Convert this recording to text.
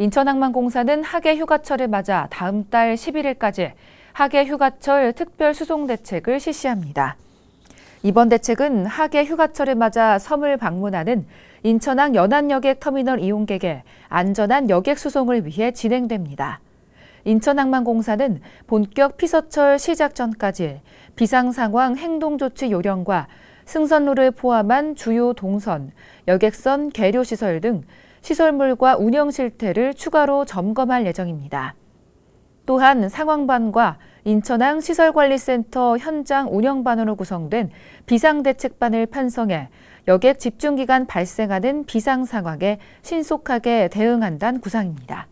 인천항만공사는 하계 휴가철을 맞아 다음 달 11일까지 하계 휴가철 특별 수송 대책을 실시합니다. 이번 대책은 하계 휴가철을 맞아 섬을 방문하는 인천항 연안여객 터미널 이용객의 안전한 여객 수송을 위해 진행됩니다. 인천항만공사는 본격 피서철 시작 전까지 비상상황 행동조치 요령과 승선로를 포함한 주요 동선, 여객선 계류시설 등 시설물과 운영 실태를 추가로 점검할 예정입니다. 또한 상황반과 인천항 시설관리센터 현장 운영반으로 구성된 비상대책반을 판성해 여객 집중기간 발생하는 비상 상황에 신속하게 대응한다는 구상입니다.